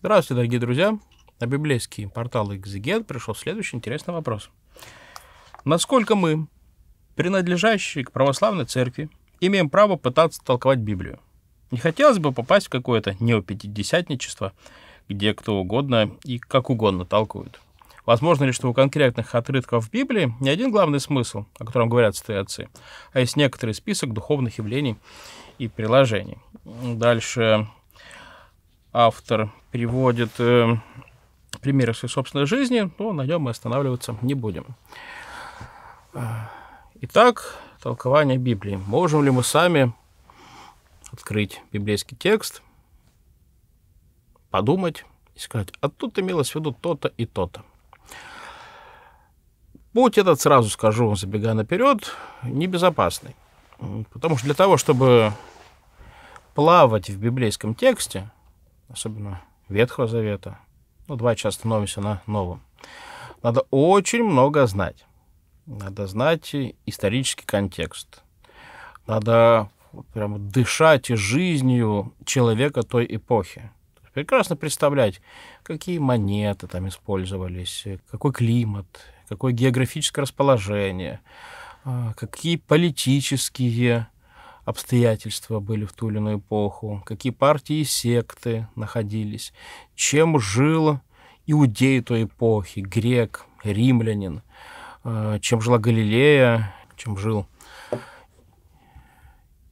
Здравствуйте, дорогие друзья! На библейский портал «Экзегет» пришел следующий интересный вопрос. Насколько мы, принадлежащие к православной церкви, имеем право пытаться толковать Библию? Не хотелось бы попасть в какое-то неопятидесятничество, где кто угодно и как угодно толкуют. Возможно ли, что у конкретных отрывков в Библии не один главный смысл, о котором говорят святые отцы, а есть некоторый список духовных явлений и приложений. Дальше автор приводит э, примеры своей собственной жизни, то на нем мы останавливаться не будем. Итак, толкование Библии. Можем ли мы сами открыть библейский текст, подумать и сказать, а тут имелось в виду то-то и то-то. Путь этот, сразу скажу, забегая наперед, небезопасный. Потому что для того, чтобы плавать в библейском тексте, особенно Ветхого Завета, ну, давайте остановимся на новом, надо очень много знать. Надо знать исторический контекст. Надо прям дышать жизнью человека той эпохи. Прекрасно представлять, какие монеты там использовались, какой климат, какое географическое расположение, а, какие политические обстоятельства были в ту или иную эпоху, какие партии и секты находились, чем жил иудей той эпохи, грек, римлянин, э, чем жила Галилея, чем жил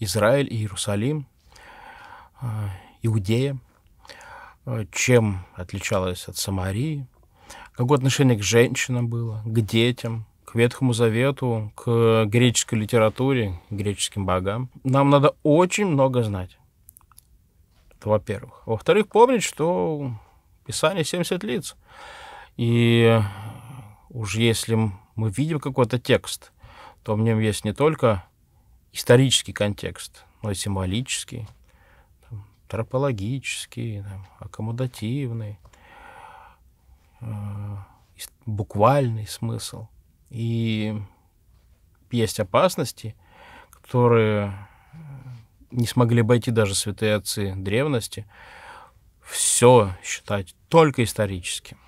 Израиль и Иерусалим, э, Иудея, э, чем отличалась от Самарии, какое отношение к женщинам было, к детям, к Ветхому Завету, к греческой литературе, к греческим богам. Нам надо очень много знать. Это во-первых. Во-вторых, помнить, что Писание 70 лиц. И уж если мы видим какой-то текст, то в нем есть не только исторический контекст, но и символический, там, тропологический, там, аккомодативный, э, буквальный смысл – и есть опасности, которые не смогли обойти даже святые отцы древности. Все считать только историческим.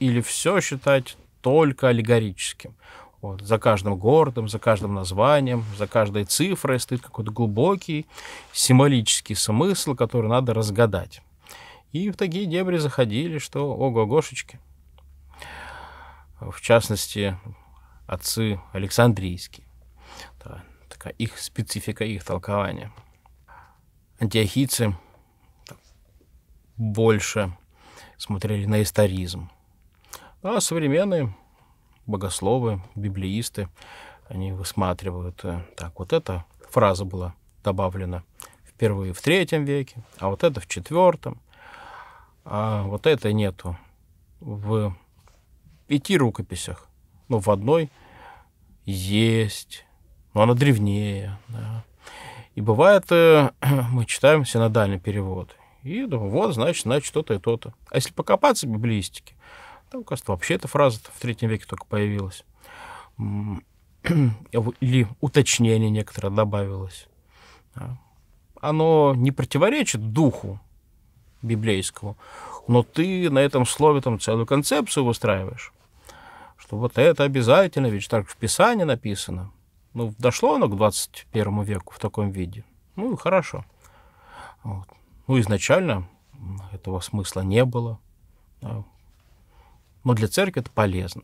Или все считать только аллегорическим. Вот. За каждым городом, за каждым названием, за каждой цифрой стоит какой-то глубокий символический смысл, который надо разгадать. И в такие дебри заходили, что ого-гошечки. В частности, отцы Александрийские. Это такая их специфика, их толкование. Антиохийцы больше смотрели на историзм. А современные богословы, библеисты, они высматривают, э, так, вот эта фраза была добавлена впервые в третьем веке, а вот это в четвертом, а вот это нету в пяти рукописях но ну, в одной есть, но она древнее. Да. И бывает, э, мы читаем синодальный перевод. И думаю, вот, значит, значит, то-то и то-то. А если покопаться в библиистике, там, кажется, вообще эта фраза в третьем веке только появилась. Или уточнение некоторое добавилось. Оно не противоречит духу библейскому, но ты на этом слове там целую концепцию выстраиваешь что вот это обязательно, ведь так в Писании написано. Ну, дошло оно к 21 веку в таком виде. Ну, хорошо. Вот. Ну, изначально этого смысла не было. Да. Но для церкви это полезно.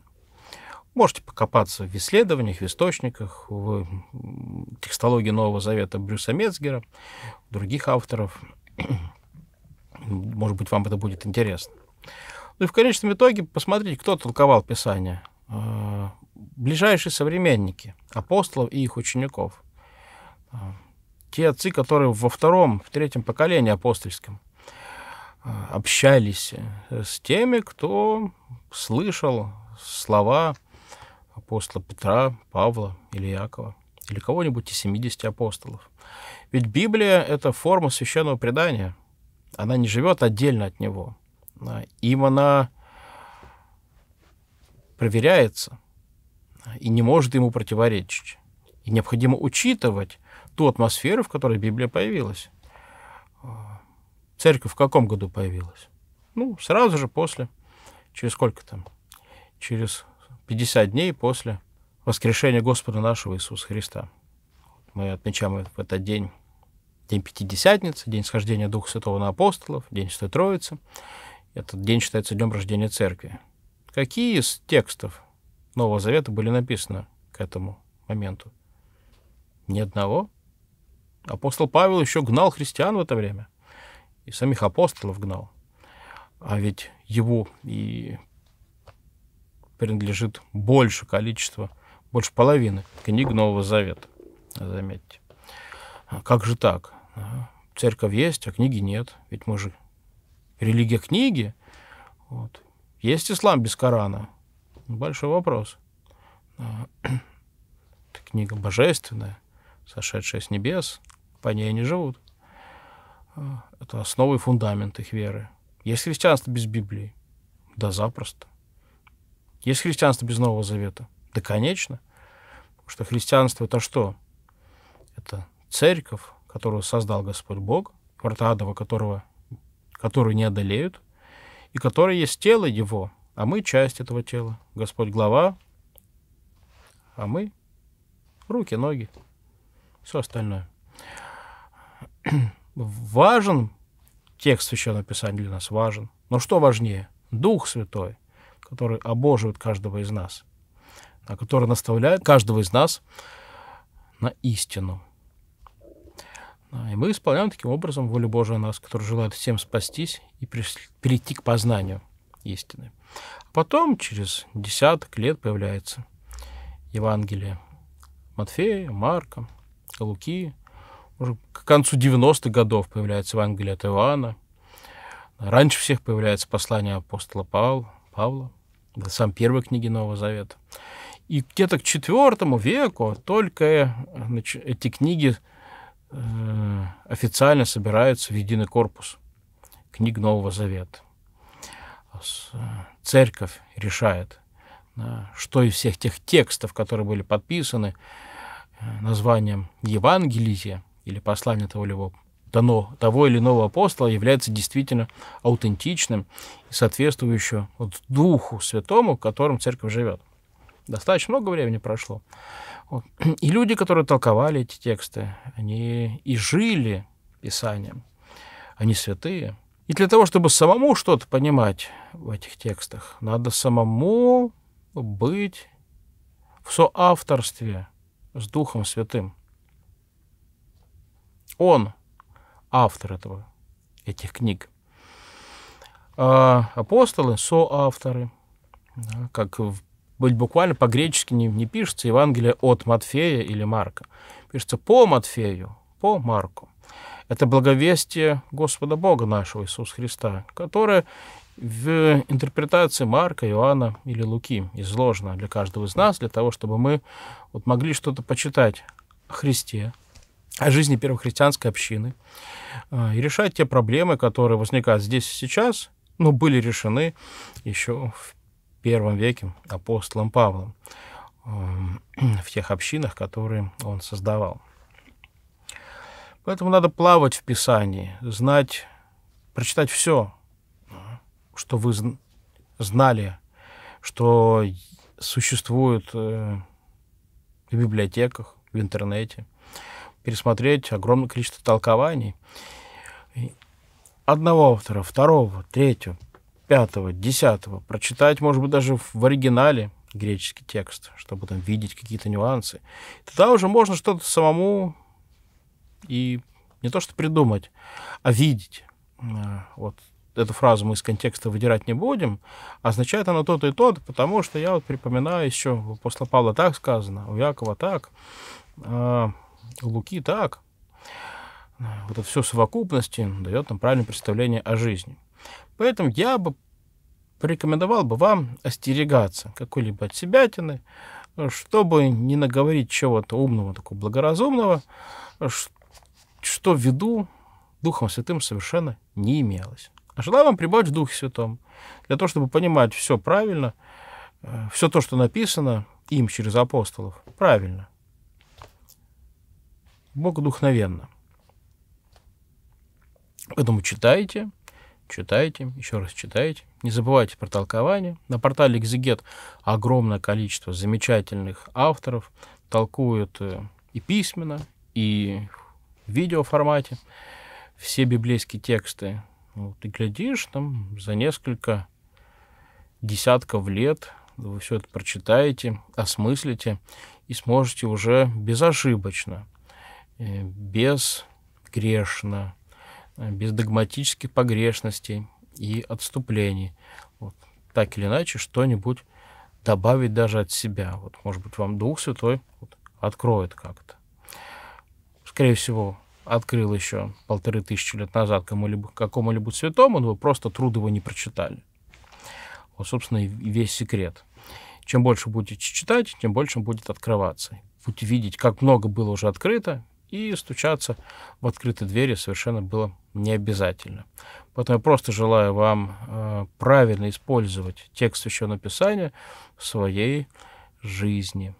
Можете покопаться в исследованиях, в источниках, в текстологии Нового Завета Брюса Мецгера, других авторов. Может быть, вам это будет интересно. Ну и в конечном итоге посмотрите, кто толковал Писание – Э, ближайшие современники апостолов и их учеников. Э, те отцы, которые во втором, в третьем поколении апостольском э, общались с теми, кто слышал слова апостола Петра, Павла или Якова, или кого-нибудь из 70 апостолов. Ведь Библия — это форма священного предания. Она не живет отдельно от него. Им она проверяется и не может ему противоречить. И необходимо учитывать ту атмосферу, в которой Библия появилась. А, церковь в каком году появилась? Ну, сразу же после, через сколько там? Через 50 дней после воскрешения Господа нашего Иисуса Христа. Мы отмечаем в этот день День Пятидесятницы, День схождения Духа Святого на апостолов, День Святой Троицы. Этот день считается днем рождения Церкви. Какие из текстов Нового Завета были написаны к этому моменту? Ни одного. Апостол Павел еще гнал христиан в это время. И самих апостолов гнал. А ведь его и принадлежит больше количества, больше половины книг Нового Завета, заметьте. А как же так? А, церковь есть, а книги нет. Ведь мы же религия книги. Вот. Есть ислам без Корана? Большой вопрос. А, это книга божественная, сошедшая с небес, по ней они живут. А, это основа и фундамент их веры. Есть христианство без Библии? Да запросто. Есть христианство без Нового Завета? Да, конечно. Потому что христианство — это что? Это церковь, которую создал Господь Бог, врата адова, которого, которую не одолеют, и который есть тело его, а мы часть этого тела. Господь глава, а мы руки, ноги, все остальное. Важен текст Священного Писания для нас, важен. Но что важнее? Дух Святой, который обоживает каждого из нас, а который наставляет каждого из нас на истину. И мы исполняем таким образом волю Божию нас, которая желает всем спастись и перейти к познанию истины. А потом, через десяток лет, появляется Евангелие Матфея, Марка, Луки. Уже к концу 90-х годов появляется Евангелие от Иоанна. Раньше всех появляется послание апостола Павла, Павла сам первой книги Нового Завета. И где-то к IV веку только э, эти книги Э, официально собираются в единый корпус книг Нового Завета. Э, церковь решает, что из всех тех текстов, которые были подписаны э, названием Евангелия или послание того или иного того или иного апостола является действительно аутентичным и соответствующим вот духу святому, в котором церковь живет. Достаточно много времени прошло. Вот. И люди, которые толковали эти тексты, они и жили Писанием, они святые. И для того, чтобы самому что-то понимать в этих текстах, надо самому быть в соавторстве с Духом Святым. Он автор этого, этих книг. А апостолы — соавторы, да, как в буквально по-гречески не, не пишется Евангелие от Матфея или Марка. Пишется по Матфею, по Марку. Это благовестие Господа Бога нашего Иисуса Христа, которое в интерпретации Марка, Иоанна или Луки изложено для каждого из нас, для того, чтобы мы вот могли что-то почитать о Христе, о жизни первохристианской общины а, и решать те проблемы, которые возникают здесь и сейчас, но были решены еще в первом веке апостолом Павлом эм, в тех общинах, которые он создавал. Поэтому надо плавать в Писании, знать, прочитать все, что вы знали, что существует э, в библиотеках, в интернете, пересмотреть огромное количество толкований одного автора, второго, третьего, пятого, десятого, прочитать, может быть, даже в оригинале греческий текст, чтобы там видеть какие-то нюансы. Тогда уже можно что-то самому и не то что придумать, а видеть. Э, вот эту фразу мы из контекста выдирать не будем, означает она тот и тот, потому что я вот припоминаю еще, у апостола Павла так сказано, у Якова так, э, у Луки так. Э, вот это все в совокупности дает нам правильное представление о жизни. Поэтому я бы порекомендовал бы вам остерегаться какой-либо от отсебятины, чтобы не наговорить чего-то умного, такого благоразумного, что в виду Духом Святым совершенно не имелось. А желаю вам пребывать в Духе Святом, для того, чтобы понимать все правильно, э, все то, что написано им через апостолов, правильно. Бог вдохновенно. Поэтому читайте, читайте, еще раз читайте. Не забывайте про толкование. На портале Exeget огромное количество замечательных авторов. Толкуют э, и письменно, и в видеоформате все библейские тексты. Вот, ну, и глядишь, там за несколько десятков лет вы все это прочитаете, осмыслите и сможете уже безошибочно, э, безгрешно, Э, без догматических погрешностей и отступлений. Вот. Так или иначе, что-нибудь добавить даже от себя. Вот, может быть, вам Дух Святой вот, откроет как-то. Скорее всего, открыл еще полторы тысячи лет назад кому-либо, какому-либо святому, но вы просто труд его не прочитали. Вот, собственно, и весь секрет. Чем больше будете читать, тем больше будет открываться. Будете видеть, как много было уже открыто, и стучаться в открытые двери совершенно было не обязательно. Поэтому я просто желаю вам э, правильно использовать текст Священного Писания в своей жизни.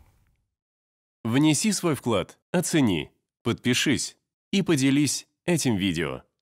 Внеси свой вклад, оцени, подпишись и поделись этим видео.